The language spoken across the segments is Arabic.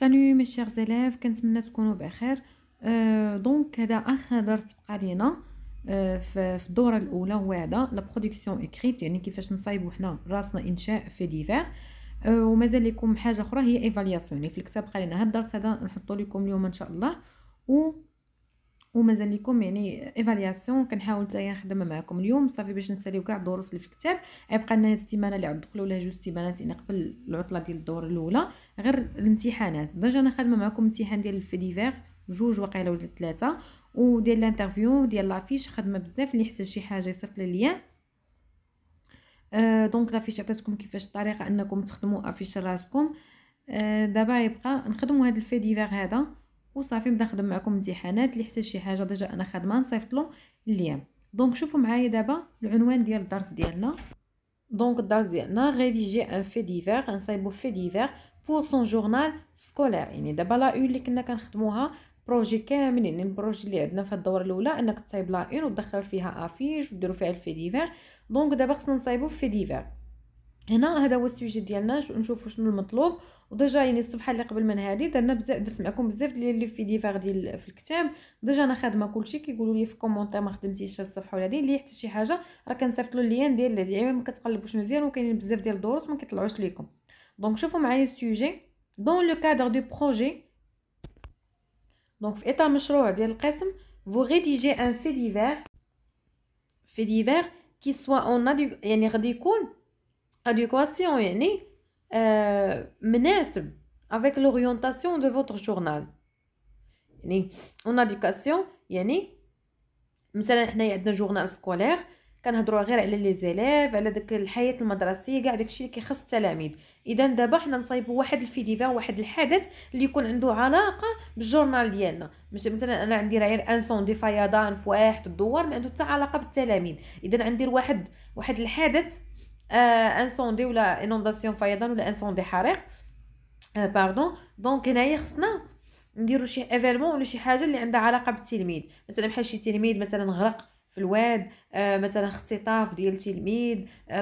سالو مي شيغ زيلاف كنتمنى تكونوا بخير أه دونك هذا اخر درس بقى لينا أه في الدوره الاولى هو هذا لا برودكسيون اكريت يعني كيفاش نصايبو حنا راسنا انشاء في ديفير أه ومازال لكم حاجه اخرى هي ايفالياسيون يعني في الكتاب قال لينا هذا الدرس هذا نحطو لكم اليوم ان شاء الله و ومازال لكم يعني ايفالياسيون كنحاول حتى نخدم معكم اليوم صافي باش نساليو كاع الدروس اللي في الكتاب غيبقى لنا السيمانه اللي عاد دخلوا لها جوج سيمانات يعني قبل العطله ديال الدور الاولى غير الامتحانات ديجا انا خدمه معكم امتحان ديال الفيديفير جوج واقيلا ولا ثلاثه وديال الانترفيو ديال لافيش خدمه بزاف اللي يحتاج شي حاجه يصيفط لي ليا أه دونك لافيش عطيتكم كيفاش الطريقه انكم تخدموا افيش راسكم أه دابا يبقى نخدموا هذا الفيديفير هذا وصافي نبدا نخدم معكم امتحانات اللي حتى شي حاجه ديجا انا خدمه نصيفطلو ليام دونك شوفوا معايا دابا العنوان ديال الدرس ديالنا دونك الدرس ديالنا غيديجي ان في ديفير غنصايبو في ديفير بور سون جورنال سكولير يعني دابا لا اون اللي كنا كنخدموها بروجي كامل يعني البروجي اللي عندنا في الدوره الاولى انك تصايب لا اون وتدخل فيها افيش وديروا فيها الفي دونك دابا خصنا نصايبو في ديفير هنا هذا هو السوجي ديالنا نشوفوا شنو المطلوب وديجا يعني الصفحه اللي قبل من هذه درنا بزاف درت معكم بزاف ديال لي في ديفار ديال في الكتاب ديجا انا خادمه كلشي كيقولوا لي في كومونتير ما خدمتيش الصفحه ولا هذه اللي يحتاج شي حاجه راه كنصيفط له اللين ديال يعني ما كتقلبوش مزيان وكاينين بزاف ديال الدروس ما كيطلعوش ليكم دونك شوفوا معايا السوجي دون لو كادر دو بروجي دونك في اطار مشروع ديال القسم فو ريديجي ان في ديفار في ديفار كي سوا اون يعني غادي يكون راديوكواسيون يعني مناسب avec l'orientation دو votre journal يعني اون اديكاسيون يعني مثلا حنايا عندنا جورنال سكولير كنهضروا غير على لي زيليف على داك الحياه المدرسيه كاع داكشي اللي كيخص التلاميذ اذا دابا حنا نصايبوا واحد الفيديفا واحد الحدث اللي يكون عنده علاقه بالجورنال ديالنا ماشي مثلا انا عندي غير دي فيضان في واحد الدوار ما عنده حتى علاقه بالتلاميذ اذا عندي واحد واحد الحدث آه، انسوندي ولا انونداسيون فيضان ولا انسوندي حريق باردون آه، دونك هنايا خصنا نديرو شي ايفينمون ولا شي حاجه اللي عندها علاقه بالتلميذ مثلا بحال شي تلميذ مثلا غرق في الواد آه، مثلا اختطاف ديال تلميذ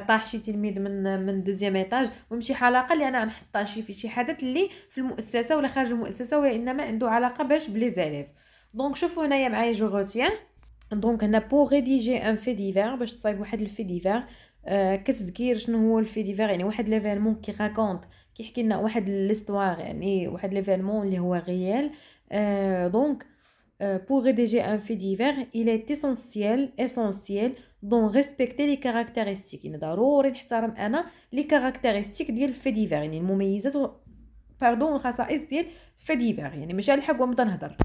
طاح شي تلميذ من من دوزيام ايطاج المهم شي حلقه اللي انا غنحطها شي في شي حدث اللي في المؤسسه ولا خارج المؤسسه وانما عنده علاقه باش بلي زاليف دونك شوفوا هنايا معايا جو روتيان دونك هنا بو ريديجي ان في ديفير باش تصايب واحد الفي ديفير آه، كتذكير شنو هو الفي ديفير يعني واحد ليفينمون كي راكونت كيحكي لنا واحد ليستوار يعني واحد ليفينمون اللي هو غيال آه، دونك آه، pour rédiger un fait divers il est essentiel essentiel دون ريسبكتي لي كاركتيرستيك يعني ضروري نحترم انا لي كاركتيرستيك ديال الفي ديفير يعني المميزات و... باردون الخصائص ديال الفي ديفير يعني ماشي الحق وما نهضر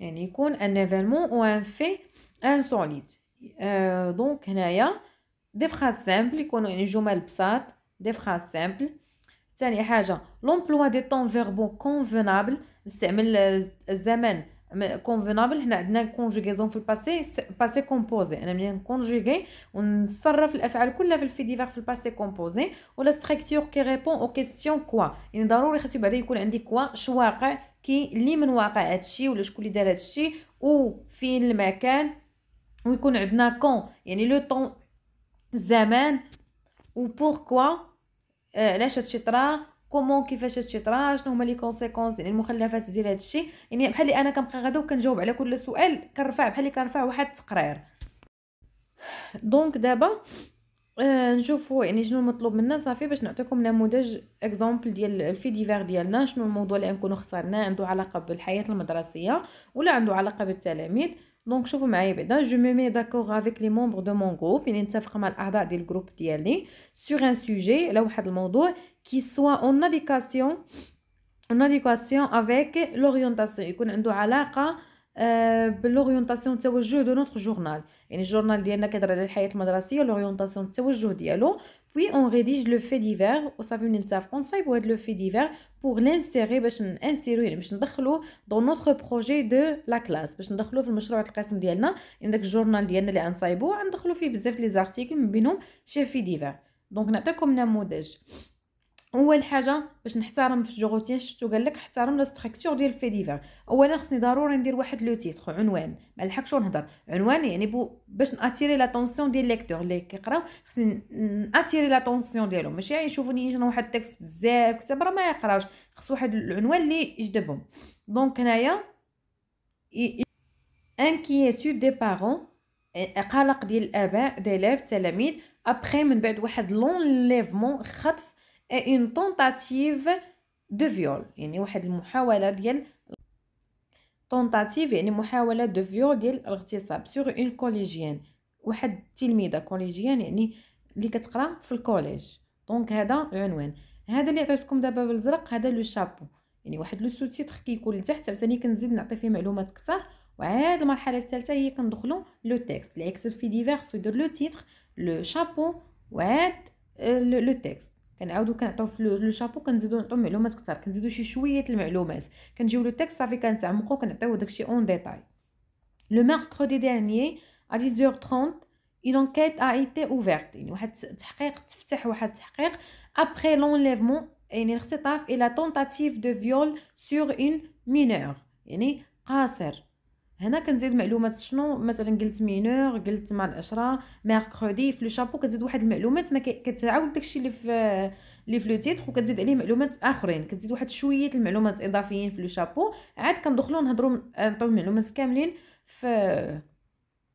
يعني يكون ان ايفينمون و ان في ان سوليد أه دونك هنايا دي فراز سامبل يكونوا يعني جمل بساط دي فراز سامبل ثاني حاجه لومبلوا دي طون فيربو كونفينابل نستعمل الزمن كونفينابل هنا عندنا كونجوغيزون في الباسي باسي كومبوزي انا ملي كونجوغي ونصرف الافعال كلها في الفيديفار في الباسي كومبوزي ولا ستركتور كي ريبون او كيستيون كوا يعني ضروري خاصو بعدا يكون عندي كوا شو واقع كي لي من واقع هادشي ولا شكون اللي دار هادشي وفين المكان ويكون عندنا كون يعني لو طون الزمان وبوركوا آه، علاش هادشي طرا كومون كيفاش هادشي طرا شنو هما لي كونسيكونس يعني المخلفات ديال هادشي يعني بحال اللي انا كنبقى غادا وكنجاوب على كل سؤال كنرفع بحال اللي كنرفع واحد التقرير دونك دابا آه نشوفوا يعني شنو المطلوب منا صافي باش نعطيكم نموذج اكزومبل ديال الفي ديفير ديالنا شنو الموضوع اللي غنكونوا اختارناه عنده علاقه بالحياه المدرسيه ولا عنده علاقه بالتلاميذ دونك شوفوا معايا بعدا جو مي مي داكور افيك لي مومبر دو مون جروب يعني نتفق مع الاعضاء ديال الجروب ديالي سوغ ان سوجي على واحد الموضوع كي سوا اون اديكاسيون اون اديكاسيون افيك لوريونتاسيون يكون عنده علاقه بالاورينتاسيون توجه دو نوتر جورنال يعني الجورنال ديالنا كيهضر على الحياه المدرسيه لوريونتاسيون التوجه ديالو puis on rédige le fait divers وصافي نتفقوا نصايبوا هذا لو في divers pour l'insérer باش ننسيروه يعني باش ندخلوه دون نوتر بروجي دو لا كلاس باش ندخلوه في المشروع القسم ديالنا داك الجورنال ديالنا اللي غنصايبوه غندخلو فيه بزاف لي زارتيكل من بينهم شي في divers دونك نعطيكم نموذج اول حاجه باش نحترم في جوغوتين شفتو قال لك احترم لا ستراكتور ديال في ديفير اولا خصني ضروري ندير واحد لو تيتغ عنوان ما نلحقش نهضر عنوان يعني بو باش ناتيري لاتونسيون ديال ليكتور اللي كيقراو خصني ناتيري لاتونسيون ديالهم ماشي يعني يشوفوني انا واحد التكس بزاف كتاب راه ما يقراوش خص واحد العنوان اللي يجذبهم دونك هنايا انكيتود دي بارون قلق ديال الاباء ديال التلاميذ ابخي من بعد واحد لون ليفمون خطف اون طونطاتيف دو فيول يعني واحد المحاوله ديال طونطاتيف يعني محاوله دو فيول ديال الاغتصاب سوغ اون كوليجيان واحد التلميذه كوليجيان يعني اللي كتقرا في الكوليج دونك هذا العنوان هذا اللي عطيتكم دابا بالزرق هذا لو شابو يعني واحد لو سو كيكون لتحت عاوتاني كنزيد نعطي فيه معلومات كثر وعاد المرحله الثالثه هي كندخلوا لو تيكست العكس في ديفيرس يدير لو تيتر لو شابو وعاد آه، لو تيكست كنعاودو كنعطيو في لو شابو كنزيدو نعطيو معلومات كثار كنزيدو شي شويه المعلومات كنجيو لو تيكست صافي كنتعمقو كنعطيو داكشي اون ديتاي لو ميركودي ديرني ا 10 h 30 une enquete a يعني واحد التحقيق تفتح واحد التحقيق après l'enlèvement يعني الاختطاف الى tentative دو فيول سور اون مينور يعني قاصر هنا كنزيد معلومات شنو مثلا قلت مينور قلت مع العشرة ميركودي في لو شابو كتزيد واحد المعلومات ما كتعاود داكشي اللي في لي في لو تيتر وكتزيد عليه معلومات اخرين كتزيد واحد شويه المعلومات اضافيين في لو شابو عاد كندخلو نهضروا نعطيو المعلومات كاملين في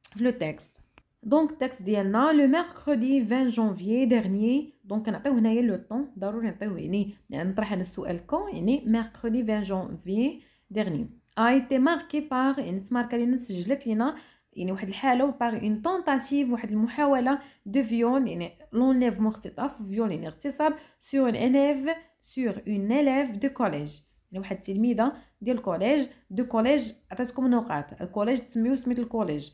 في لو تيكست دونك التكست ديالنا لو ميركودي 20 جانفي ديرني دونك كنعطيو هنايا لو طون ضروري نعطيو يعني نطرح انا السؤال كون يعني ميركودي 20 جانفي ديرنيي ايتي été باغ يعني تماركا لينا سجلت لينا يعني واحد الحاله باغ اون تونتاتيف واحد المحاوله دو فيول يعني لونليفمون مختطف فيول يعني اغتصاب سور ان اليف سور اون اليف دو كوليج يعني واحد التلميذه ديال كوليج دو كوليج عطاتكم نقاط الكوليج تسميو سميت الكوليج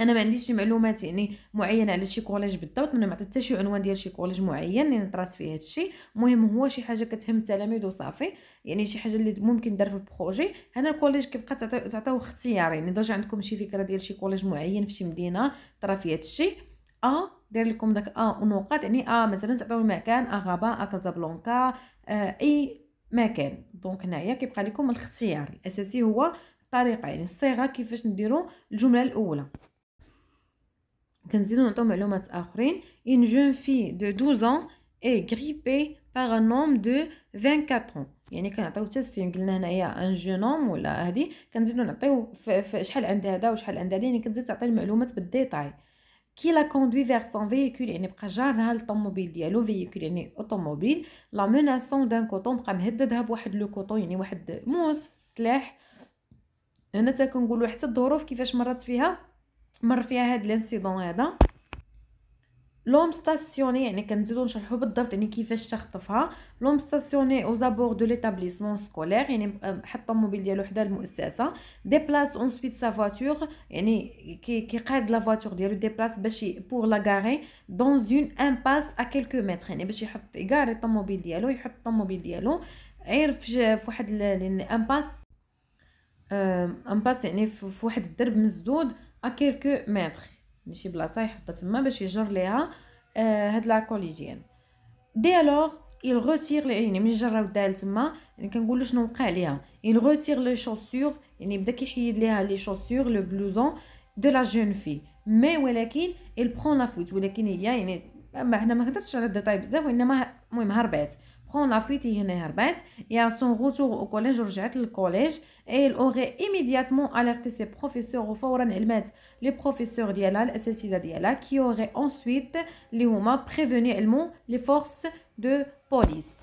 انا ما عنديش معلومات يعني معينه على شي كوليج بالضبط انا ما عطيت حتى شي عنوان ديال شي كوليج معين اللي يعني نطرات فيه هادشي المهم هو شي حاجه كتهم التلاميذ وصافي يعني شي حاجه اللي ممكن دار في البروجي هنا الكوليج كيبقى تعطيو اختياري يعني ضج عندكم شي فكره ديال شي كوليج معين في شي مدينه طرا فيه هادشي ا آه لكم داك ا آه ونقاط يعني ا آه مثلا تعطيو المكان ا غابه ا كازابلانكا اي مكان دونك هنايا كيبقى لكم الاختيار الاساسي هو الطريقه يعني الصيغه كيفاش نديرو الجمله الاولى كنزيدو نعطيو معلومات اخرين ان جون في دو 12 ans اي غريبي par ان نوم دو 24 ans يعني كنعطيو حتى السين قلنا هنايا ان جون نوم ولا هادي كنزيدو نعطيو شحال عند هذا وشحال عند هادي يعني كتزيد تعطي المعلومات بالديتاي كي لا كوندوي فيغ سون فييكول يعني بقى جارها للطوموبيل ديالو فييكول يعني اوتوموبيل لا مناسون دان كوطون بقى مهددها بواحد لو كوطون يعني واحد موس سلاح هنا تا كنقولو حتى الظروف كيفاش مرات فيها مر فيها هاد الانسيدون هذا لوم ستاسيوني يعني كنزيدو نشرحو بالضبط يعني كيفاش تخطفها لوم ستاسيوني او زابور دو ليتابليسمون سكولير يعني حط الموبيل ديالو حدا المؤسسه اون اونسبيت سا فواتور يعني كيقاد لا فواتور ديالو بلاس باش بور لا غاري دون اون امباس ا كيلكو متر يعني باش يحط يكاري الطوموبيل ديالو يحط الطوموبيل ديالو غير في واحد الامباس امباس يعني, آه، يعني في واحد الدرب مسدود ا كيلكو متر ماشي بلاصه يحطها تما باش يجر ليها هاد لاكوليجين دي الوغ il retire les يعني ملي جراو دال تما يعني كنقول شنو وقع ليها il retire les chaussures يعني بدا كيحيد ليها لي chaussures لو بلوزون دو لا جون في مي ولكن il prend la foot ولكن هي يعني ما حنا ما هضرتش على الديتاي بزاف وانما المهم هربات quand la fuite est énervée et à son retour au collège, je le collège et il aurait immédiatement alerté ses professeurs au forum Elmet, les professeurs Diala, Cécile Diala, qui auraient ensuite les humains prévenu Elmont, les forces de police.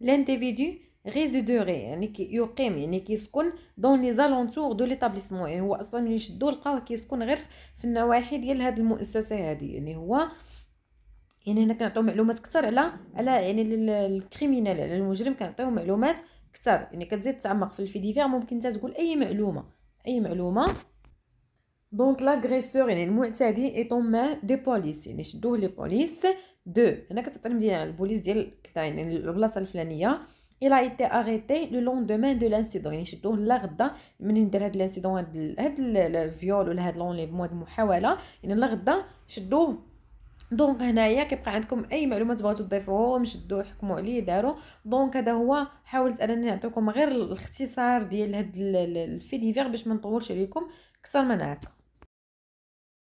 L'individu résiderait, qui يقيم يعني qui يسكن dans les alentours de l'établissement et هو اصلا ملي يشدو لقاوه كيسكن غير في النواحي ديال هذه المؤسسه هذه يعني هو يعني هنا كنعطيو معلومات كثر على على يعني الكريمينال على المجرم كنعطيو معلومات كثر يعني كتزيد تعمق في الفيديفير ممكن انت تقول اي معلومه اي معلومه دونك لاغريسور يعني المعتدي ايطون ما دي بوليس يعني شدوه لي بوليس دو هنا كتعطي يعني البوليس ديال كتا يعني البلاصه الفلانيه il a été arrêté le lendemain de l'incident يعني شدوه لا غدا منين دار هاد الانسيدون هاد هاد الفيول ولا هاد لونليفمون هاد المحاوله يعني لا غدا شدوه دونك هنايا كيبقى عندكم اي معلومات تبغوا تضيفوهم شدوه حكموا عليه داروا دونك هذا هو حاولت انني نعطيكم غير الاختصار ديال هاد الفي باش ما نطولش عليكم اكثر من هكا